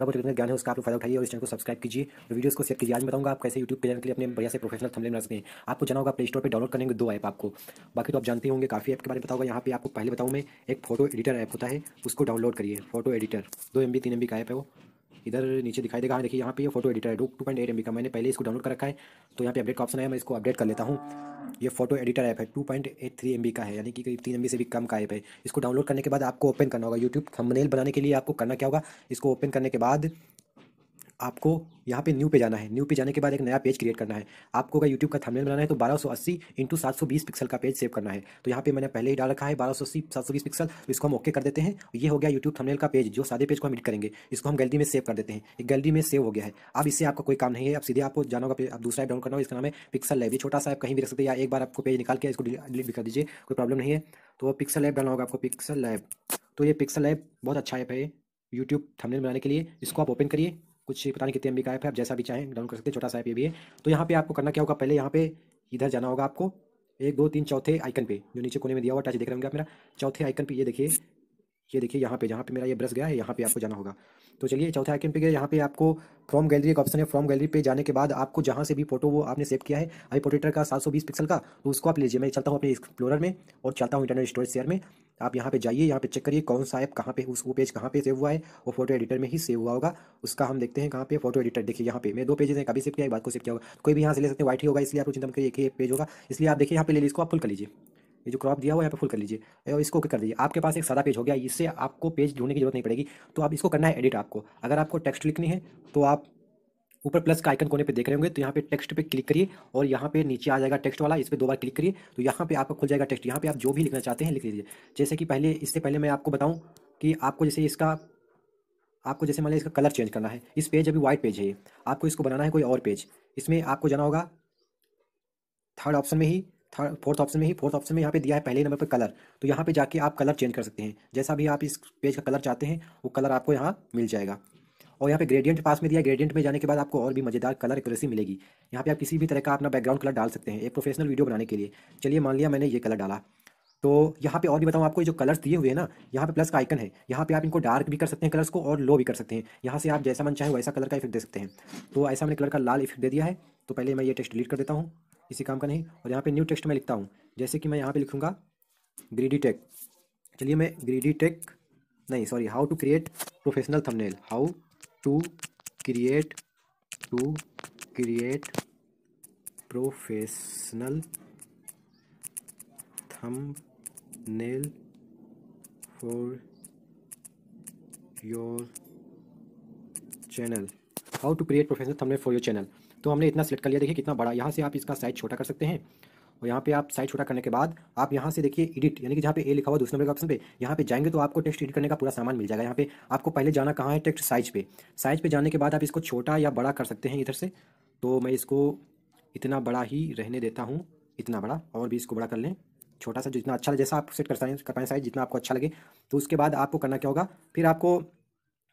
बहुत जितना ज्ञान है उसका आप फायदा उठाइए और इस चैनल को सब्सक्राइब कीजिए और वीडियोस को शेयर कीजिए आज मैं बताऊंगा आप कैसे यूट्यूब चैनल के लिए अपने बढ़िया से प्रोफेशनल थंबनेल बना सकते हैं आपको जाना होगा प्ले स्टोर पर डाउनलोड करेंगे दो ऐप आपको बाकी तो आप जानते होंगे काफ़ी ऐप के बारे में बताऊंगा यहाँ पे आपको पहले बताऊँ मैं एक फोटो एडिटर ऐप होता है उसको डाउनलोड करिए फोटो एडिटर दो एम बी तीन एम बी का ऐप है वो इधर नीचे दिखाई देगा हाँ, देखिए यहाँ पे ये फोटो एडिटर है टू पॉइंट एट एम का मैंने पहले इसको डाउनलोड कर रखा है तो यहाँ पे अपडेट का ऑप्शन है मैं इसको अपडेट कर लेता हूँ ये फोटो एडिटर ऐप है two point eight three M का है यानी कि करीब तीन एम से भी कम का ऐप है इसको डाउनलोड करने के बाद आपको ओपन करना होगा यूट्यूब थंबनेल बनाने के लिए आपको करना क्या होगा इसको ओपन करने के बाद आपको यहाँ पे न्यू पे जाना है न्यू पे जाने के बाद एक नया पेज क्रिएट करना है आपको अगर यूट्यूब का थंबनेल बनाना है तो 1280 सौ अस्सी इंटू सात पिक्सल का पेज सेव करना है तो यहाँ पे मैंने पहले ही डाल रखा है बारह सौ अस्सी सात पिक्सल तो इसको हम ओके कर देते हैं ये हो गया यूट्यूब थंबनेल का पेज जो सादे पेज को हम एडिट करेंगे इसको हम गैलरी में सेव कर देते हैं एक गैलरी में सेव हो गया है अब इससे आपका कोई काम नहीं है अब सीधे आपको जाना होगा आप दूसरा डाउन करना हो इसका नाम है पिक्सल ये छोटा सा आप कहीं भी रख सकते हैं या एक बार आपको पेज निकाल के इसको डिलीट भी कर दीजिए कोई प्रॉब्लम नहीं है तो पिक्सल लाइव डालना होगा आपको पिक्सल लाइव तो ये पिक्सल ऐप बहुत अच्छा ऐप है यूट्यूब थंबनेल बनाने के लिए इसको आप ओपन करिए कुछ पता नहीं कितने एम का ऐप है आप जैसा भी चाहें डाउन कर सकते हैं छोटा सा ऐप ये भी है तो यहाँ पे आपको करना क्या होगा पहले यहाँ पे इधर जाना होगा आपको एक दो तीन चौथे आइकन पे जो नीचे कोने में दिया हुआ टच देख रहे होंगे आप मेरा चौथे आइकन पे ये देखिए ये देखिए यहाँ पे जहाँ पे मेरा ये ब्रश गया है यहाँ पे आपको जाना होगा तो चलिए चौथे आइकन पे गए यहाँ पे आपको फ्रॉम गैलरी एक ऑप्शन है फ्रॉम गैलरी पे जाने के बाद आपको जहाँ से भी फोटो वो आपने सेव किया है आई पोर्टेटर का 720 पिक्सल का तो उसको आप लीजिए मैं चलता हूँ अपने एक्सप्लोरर में और चलता हूँ इंटरनेट स्टोरेज शेयर में आप यहाँ पे जाइए यहाँ पे चेक करिए कौन सा ऐप कहाँ पे उस वो पेज कहाँ पे सेव हुआ है वो फोटो एडिटर में ही सेव हुआ होगा उसका हम देखते हैं कहाँ पे फोटो एडिटर देखिए यहाँ पे मैं दो पेजेस हैं कभी सेव किया एक बात को सेव किया होगा कोई भी यहाँ से ले सकते हैं व्हाइट ही होगा इसलिए आपको चिंता करिए एक ही पेज होगा इसलिए आप देखिए यहाँ पे ले इसको आप फुल कर लीजिए ये जो क्रॉप दिया हुआ यहाँ पे फुल कर लीजिए और इसको कर दीजिए आपके पास एक सादा पेज हो गया इससे आपको पेज ढूंढने की जरूरत नहीं पड़ेगी तो आप इसको करना है एडिट आपको अगर आपको टेक्स्ट लिखनी है तो आप ऊपर प्लस का आइकन कोने पे देख रहे होंगे तो यहाँ पे टेक्स्ट पे क्लिक करिए और यहाँ पे नीचे आ जाएगा टेक्स्ट वाला इस पर दो बार क्लिक करिए तो यहाँ पे आपका खुल जाएगा टेक्स्ट यहाँ पे आप जो भी लिखना चाहते हैं लिख लीजिए जैसे कि पहले इससे पहले मैं आपको बताऊँ कि आपको जैसे इसका आपको जैसे मान लीजिए इसका कलर चेंज करना है इस पेज अभी व्हाइट पेज है आपको इसको बनाना है कोई और पेज इसमें आपको जाना होगा थर्ड ऑप्शन में ही थर्ड फोर्थ ऑप्शन में ही फोर्थ ऑप्शन में यहाँ पे दिया है पहले नंबर पर कलर तो यहाँ पे जाके आप कलर चेंज कर सकते हैं जैसा भी आप इस पेज का कलर चाहते हैं वो कलर आपको यहाँ मिल जाएगा और यहाँ पे ग्रेडियंट पास में दिया ग्रेडियंट में जाने के बाद आपको और भी मजेदार कलर करेसी मिलेगी यहाँ पे आप किसी भी तरह का अपना बैकग्राउंड कलर डाल सकते हैं एक प्रोफेशनल वीडियो बनाने के लिए चलिए मान लिया मैंने ये कलर डाला तो यहाँ पे और भी बताऊँ आपको जो कलर्स दिए हुए हैं ना यहाँ पे प्लस का आइकन है यहाँ पे आप इनको डार्क भी कर सकते हैं कलर्स को और लो भी कर सकते हैं यहाँ से आप जैसा मन चाहे वैसा कलर का इफेक्ट दे सकते हैं तो ऐसा मैंने कलर का लाल इफेक्ट दे दिया है तो पहले मैं ये टेस्ट डिलीट कर देता हूँ किसी काम का नहीं और यहाँ पे न्यू टेक्स्ट में लिखता हूँ जैसे कि मैं यहाँ पे लिखूँगा ग्रीडी टेक चलिए मैं ग्रीडी टेक नहीं sorry how to create professional thumbnail how to create to create professional thumbnail for your channel how to create professional thumbnail for your channel तो हमने इतना सेलेक्ट कर लिया देखिए कितना बड़ा यहाँ से आप इसका साइज छोटा कर सकते हैं और यहाँ पे आप साइज छोटा करने के बाद आप यहाँ से देखिए एडिट यानी कि जहाँ पे ए लिखा हुआ दूसरे नंबर के ऑप्शन पे यहाँ पे जाएंगे तो आपको टेक्स्ट एडिट करने का पूरा सामान मिल जाएगा यहाँ पे आपको पहले जाना कहाँ है टेक्स्ट साइज पे साइज पे जाने के बाद आप इसको छोटा या बड़ा कर सकते हैं इधर से तो मैं इसको इतना बड़ा ही रहने देता हूँ इतना बड़ा और भी इसको बड़ा कर लें छोटा सा जितना अच्छा जैसा आप सेट कर कर पाएँ साइज जितना आपको अच्छा लगे तो उसके बाद आपको करना क्या होगा फिर आपको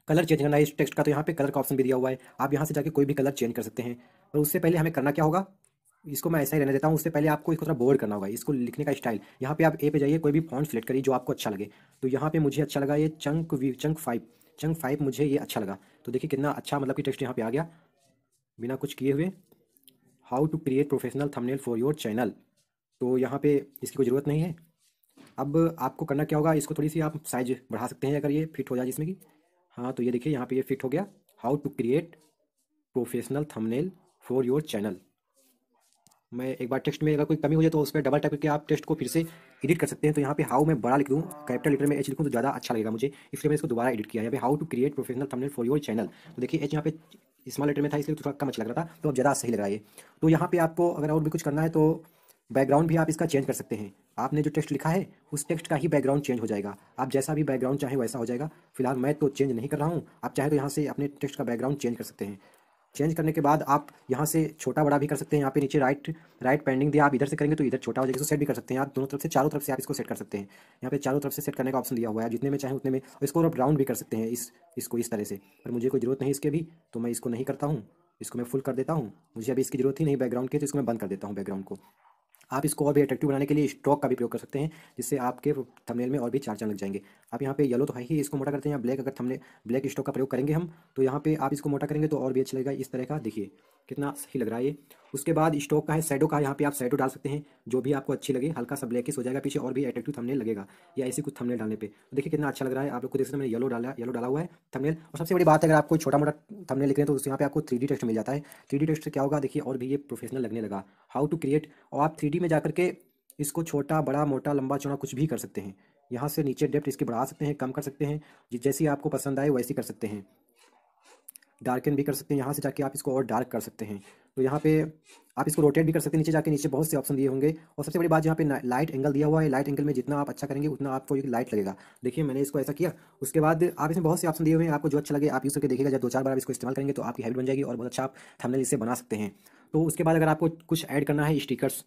कलर चेंज करना है इस टेक्स्ट का तो यहाँ पे कलर का ऑप्शन भी दिया हुआ है आप यहाँ से जाके कोई भी कलर चेंज कर सकते हैं और तो उससे पहले हमें करना क्या होगा इसको मैं ऐसा ही रहने देता हूँ उससे पहले आपको इसको थोड़ा बोर्ड करना होगा इसको लिखने का स्टाइल यहाँ पे आप ए पे जाइए कोई भी फॉन्ट सेलेक्ट करिए जो आपको अच्छा लगे तो यहाँ पे मुझे अच्छा लगा ये chunk V chunk five chunk five मुझे ये अच्छा लगा तो देखिए कितना अच्छा मतलब कि टेक्स्ट यहाँ पे आ गया बिना कुछ किए हुए how to create professional thumbnail for your channel तो यहाँ पर इसकी कोई ज़रूरत नहीं है अब आपको करना क्या होगा इसको थोड़ी सी आप साइज बढ़ा सकते हैं अगर ये फिट हो जाए जिसमें कि हाँ तो ये देखिए यहाँ पर ये फिट हो गया how to create professional thumbnail for your channel मैं एक बार टेक्स्ट में अगर कोई कमी हो जाए तो उस पर डबल टाइप करके आप टेक्स्ट को फिर से एडिट कर सकते हैं तो यहाँ पे हाउ मैं बड़ा लिख दूँ कैपिटल लेटर में एच लिखूँ तो ज़्यादा अच्छा लगेगा मुझे इसलिए मैं इसको दोबारा एडिट किया यहाँ पे how to create professional thumbnail for your channel तो देखिए एच यहाँ पे स्मॉल लेटर में था इसलिए थोड़ा कम अच्छा लग रहा था तो अब ज़्यादा सही लग रहा है तो यहाँ पे आपको अगर और भी कुछ करना है तो बैकग्राउंड भी आप इसका चेंज कर सकते हैं आपने जो टेक्स्ट लिखा है उस टेक्स्ट का ही बैकग्राउंड चेंज हो जाएगा आप जैसा भी बैकग्राउंड चाहे वैसा हो जाएगा फिलहाल मैं तो चेंज नहीं कर रहा हूँ आप चाहे तो यहाँ से अपने टेक्स्ट का बैकग्राउंड चेंज कर सकते हैं चेंज करने के बाद आप यहाँ से छोटा बड़ा भी कर सकते हैं यहाँ पे नीचे राइट राइट पेंडिंग दिया आप इधर से करेंगे तो इधर छोटा हो जाएगा इसको सेट भी कर सकते हैं आप दोनों तरफ से चारों तरफ से आप इसको सेट कर सकते हैं यहाँ पे चारों तरफ से सेट करने का ऑप्शन दिया हुआ है जितने में चाहे उतने में और इसको आप राउंड भी कर सकते हैं इस इसको इस तरह से पर मुझे कोई जरूरत नहीं इसके भी तो मैं इसको नहीं करता हूँ इसको मैं फुल कर देता हूँ मुझे अभी इसकी जरूरत ही नहीं बैकग्राउंड की तो इसको मैं बंद कर देता हूँ बैकग्राउंड को आप इसको और भी अट्रैक्टिव बनाने के लिए स्टॉक का भी प्रयोग कर सकते हैं जिससे आपके थंबनेल में और भी चार चार लग जाएंगे आप यहाँ पे येलो तो है ही इसको मोटा करते हैं ब्लैक अगर थमने ब्लैक स्टॉक का प्रयोग करेंगे हम तो यहाँ पे आप इसको मोटा करेंगे तो और भी अच्छा लगेगा इस तरह का देखिए कितना सही लग रहा है ये उसके बाद स्टॉक का है सैडो का यहाँ पे आप सैडो डाल सकते हैं जो भी आपको अच्छी लगे हल्का सा ब्लैकिस हो जाएगा पीछे और भी एट्रेक्टिव थंबनेल लगेगा या ऐसे कुछ थंबनेल डालने पे तो देखिए कितना अच्छा लग रहा है आप लोग को देख सकते हैं मैंने येलो डाला येलो डाला हुआ है थंबनेल और सबसे बड़ी बात है अगर आपको छोटा मोटा थंबनेल लिख रहे हैं तो उस यहाँ पे आपको थ्री टेस्ट मिल जाता है थ्री टेस्ट क्या होगा देखिए और भी ये प्रोफेशनल लगने लगा हाउ टू क्रिएट और आप थ्री में जा करके इसको छोटा बड़ा मोटा लंबा चौड़ा कुछ भी कर सकते हैं यहाँ से नीचे डेप्थ इसकी बढ़ा सकते हैं कम कर सकते हैं जैसी आपको पसंद आए वैसी कर सकते हैं डार्कन भी कर सकते हैं यहाँ से जाके आप इसको और डार्क कर सकते हैं तो यहाँ पे आप इसको रोटेट भी कर सकते हैं नीचे जाके नीचे बहुत से ऑप्शन दिए होंगे और सबसे बड़ी बात यहाँ पे लाइट एंगल दिया हुआ है लाइट एंगल में जितना आप अच्छा करेंगे उतना आपको एक लाइट लगेगा देखिए मैंने इसको ऐसा किया उसके बाद आप इसमें बहुत से ऑप्शन दिए हुए हैं आपको जो अच्छा लगे आप यूज़ करके देखिएगा जब दो चार बार आप इसको इस्तेमाल करेंगे तो आपकी हैबिट बन जाएगी और बहुत अच्छा आप थंबनेल इसे बना सकते हैं तो उसके बाद अगर आपको कुछ ऐड करना है स्टिकर्स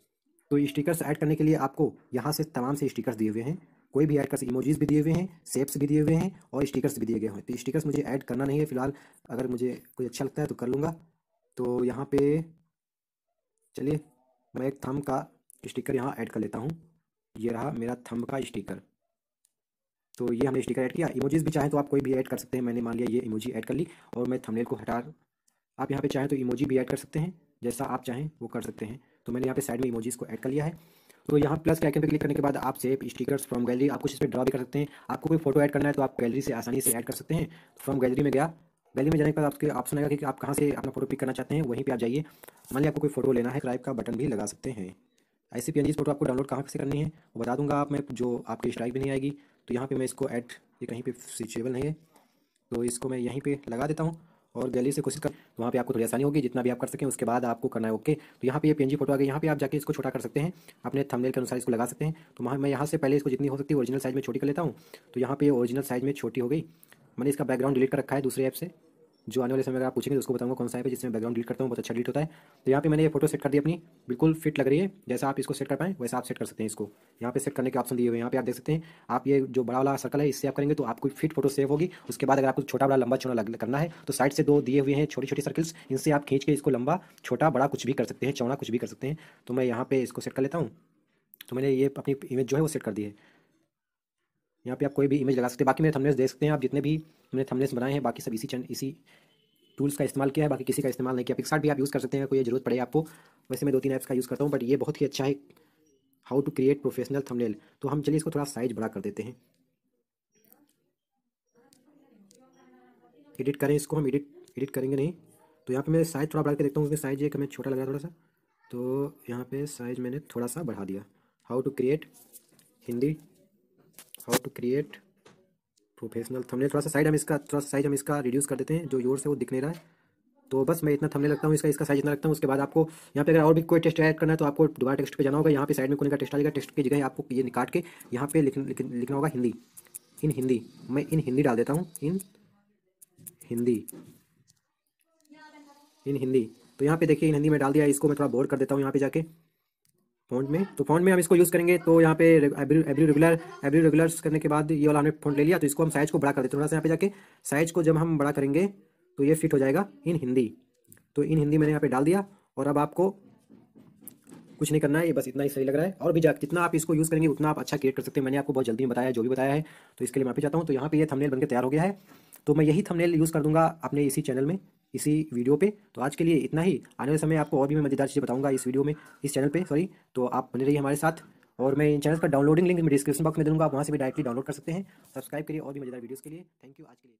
तो स्टिकर्स ऐड करने के लिए आपको यहाँ से तमाम से स्टिकर्स दिए हुए हैं कोई भी ऐड कर सकते इमोजीज भी दिए हुए हैं सेप्स भी दिए हुए हैं और स्टिकर्स भी दिए गए हैं तो स्टिकर्स मुझे ऐड करना नहीं है फिलहाल अगर मुझे कोई अच्छा लगता है तो कर लूँगा तो यहाँ पे चलिए मैं एक थम का स्टिकर यहाँ ऐड कर लेता हूँ ये रहा मेरा थम का स्टिकर तो ये हमने स्टिकर ऐड किया इमोजीज भी चाहें तो आप कोई भी ऐड कर सकते हैं मैंने मान लिया ये इमोजी ऐड कर ली और मैं थंबनेल को हटा आप यहाँ पे चाहें तो इमोजी भी ऐड कर सकते हैं जैसा आप चाहें वो कर सकते हैं तो मैंने यहाँ पे साइड में इमोजीज़ को ऐड कर लिया है तो यहाँ प्लस के आइकन पर क्लिक करने के बाद आप सेव स्टिकर्स फ्रॉम गैलरी आप कुछ इस पर ड्रॉ भी कर सकते हैं आपको कोई फोटो ऐड करना है तो आप गैलरी से आसानी से ऐड कर सकते हैं फ्रॉम गैलरी में गया गैलरी में जाने के बाद आपके ऑप्शन आएगा कि आप कहाँ से अपना फोटो पिक करना चाहते हैं वहीं पर आप जाइए मान ली आपको कोई फोटो लेना है क्राइप का बटन भी लगा सकते हैं ऐसी पी फोटो आपको डाउनलोड कहाँ से करनी है वो बता दूंगा आप मैं जो आपकी स्ट्राइक भी नहीं आएगी तो यहाँ पर मैं इसको ऐड ये कहीं पर स्विचेबल नहीं है तो इसको मैं यहीं पर लगा देता हूँ और गैलरी से कोशिश कर तो वहाँ पे आपको थोड़ी आसानी होगी जितना भी आप कर सकें उसके बाद आपको करना है ओके तो यहाँ पे ये पीएनजी फोटो आ गई यहाँ पे आप जाके इसको छोटा कर सकते हैं अपने थंबनेल के अनुसार इसको लगा सकते हैं तो मैं यहाँ से पहले इसको जितनी हो सकती है ओरिजिनल साइज़ में छोटी कर लेता हूँ तो यहाँ पे ओरिजिनल साइज़ में छोटी हो गई मैंने इसका बैकग्राउंड डिलीट कर रखा है दूसरे ऐप से जो आने वाले समय अगर आप पूछेंगे तो उसको बताऊंगा कौन सा है जिसमें बैकग्राउंड डिलीट करता हूँ बहुत अच्छा डिलीट होता है तो यहाँ पे मैंने ये फोटो सेट कर दी अपनी बिल्कुल फिट लग रही है जैसा आप इसको सेट कर पाएँ वैसा आप सेट कर सकते हैं इसको यहाँ पे सेट करने के ऑप्शन दिए हुए यहाँ पे आप देख सकते हैं आप ये जो बड़ा वाला सर्कल है इससे आप करेंगे तो आपको फिट फोटो सेव होगी उसके बाद अगर आपको छोटा बड़ा लंबा छोटा करना है तो साइड से दो दिए हुए हैं छोटी छोटी सर्कल्स इनसे आप खींच के इसको लंबा छोटा बड़ा कुछ भी कर सकते हैं चौड़ा कुछ भी कर सकते हैं तो मैं यहाँ पे इसको सेट कर लेता हूँ तो मैंने ये अपनी इमेज जो है वो सेट कर दी है यहाँ पे आप कोई भी इमेज लगा सकते हैं बाकी मेरे थंबनेल्स देख सकते हैं आप जितने भी मैंने थंबनेल्स बनाए हैं बाकी सब इसी चैनल इसी टूल्स का इस्तेमाल किया है बाकी किसी का इस्तेमाल नहीं किया पिक्सार्ट भी आप यूज़ कर सकते हैं कोई जरूरत पड़े आपको वैसे मैं दो तीन ऐप्स का यूज़ करता हूँ बट ये बहुत ही अच्छा है how to create professional thumbnail तो हम चलिए इसको थोड़ा साइज बड़ा कर देते हैं एडिट करें इसको हम एडिट एडिट करेंगे नहीं तो यहाँ पे मैं साइज़ थोड़ा बढ़ा के देखता हूँ उसमें साइज़ एक हमें छोटा लगा थोड़ा सा तो यहाँ पे साइज़ मैंने थोड़ा सा बढ़ा दिया how to create Hindi how to create professional thumbnail थोड़ा सा साइज हम इसका थोड़ा सा साइज हम इसका रिड्यूस कर देते हैं जो योर से वो दिख नहीं रहा है तो बस मैं इतना थंबनेल लगता हूँ इसका इसका साइज इतना रखता हूँ उसके बाद आपको यहाँ पे अगर और भी कोई टेस्ट ऐड करना है तो आपको दोबारा टेस्ट पे जाना होगा यहाँ पे साइड में कोई का टेस्ट आएगा टेस्ट की जगह आपको ये निकाट के यहाँ पे लिख, लिख, लिखना होगा हिंदी इन हिंदी मैं इन हिंदी डाल देता हूँ इन हिंदी इन हिंदी तो यहाँ पे देखिए इन हिंदी में डाल दिया इसको मैं थोड़ा बोर्ड कर देता हूँ यहाँ पे जाके फोन में तो फोन में हम इसको यूज़ करेंगे तो यहाँ पे एवरी रेगुलर एवरी रेगुलर करने के बाद ये वाला हमने फोन ले लिया तो इसको हम साइज को बड़ा कर देते हैं थोड़ा सा यहाँ पे जाके साइज को जब हम बड़ा करेंगे तो ये फिट हो जाएगा इन हिंदी तो इन हिंदी मैंने यहाँ पे डाल दिया और अब आपको कुछ नहीं करना है ये बस इतना ही सही लग रहा है और भी जितना आप इसको यूज़ करेंगे उतना आप अच्छा क्रिएट कर सकते हैं मैंने आपको बहुत जल्दी में बताया जो भी बताया है तो इसके लिए माफी चाहता हूँ तो यहाँ पे ये थंबनेल बनकर तैयार हो गया है तो मैं यही थंबनेल यूज़ कर दूंगा अपने इसी चैनल में इसी वीडियो पे तो आज के लिए इतना ही आने वाले समय आपको और भी मैं मज़ेदार चीज़ें बताऊँगा इस वीडियो में इस चैनल पर सॉरी तो आप बने रहिए हमारे साथ और मैं इन चैनल का डाउनलोडिंग लिंक मैं डिस्क्रिप्शन बॉक्स में दूँगा आप वहाँ से भी डायरेक्टली डाउनलोड कर सकते हैं सब्सक्राइब करिए और भी मज़ेदार वीडियोज़ के लिए थैंक यू आज के लिए